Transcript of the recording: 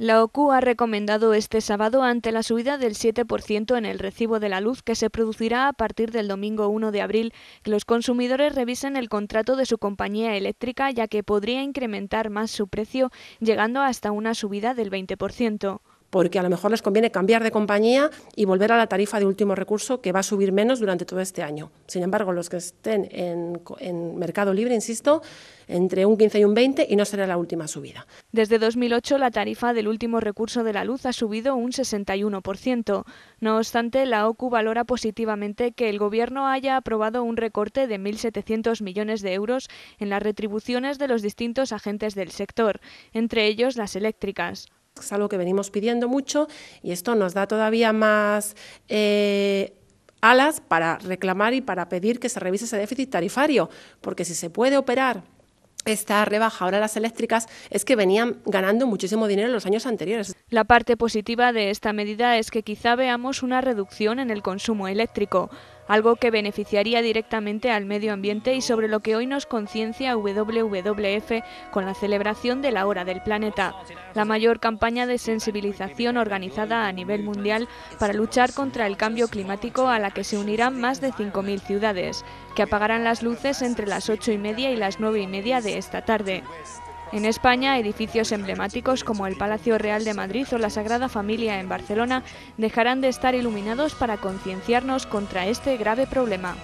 La OCU ha recomendado este sábado ante la subida del 7% en el recibo de la luz que se producirá a partir del domingo 1 de abril que los consumidores revisen el contrato de su compañía eléctrica ya que podría incrementar más su precio llegando hasta una subida del 20% porque a lo mejor les conviene cambiar de compañía y volver a la tarifa de último recurso que va a subir menos durante todo este año. Sin embargo, los que estén en, mercado libre, insisto, entre un 15 y un 20 y no será la última subida. Desde 2008 la tarifa del último recurso de la luz ha subido un 61%. No obstante, la OCU valora positivamente que el Gobierno haya aprobado un recorte de 1.700 millones de euros en las retribuciones de los distintos agentes del sector, entre ellos las eléctricas es algo que venimos pidiendo mucho y esto nos da todavía más eh, alas para reclamar y para pedir que se revise ese déficit tarifario, porque si se puede operar esta rebaja ahora las eléctricas es que venían ganando muchísimo dinero en los años anteriores. La parte positiva de esta medida es que quizá veamos una reducción en el consumo eléctrico algo que beneficiaría directamente al medio ambiente y sobre lo que hoy nos conciencia WWF con la celebración de la Hora del Planeta, la mayor campaña de sensibilización organizada a nivel mundial para luchar contra el cambio climático a la que se unirán más de 5.000 ciudades, que apagarán las luces entre las 8 y media y las 9 y media de esta tarde. En España, edificios emblemáticos como el Palacio Real de Madrid o la Sagrada Familia en Barcelona dejarán de estar iluminados para concienciarnos contra este grave problema.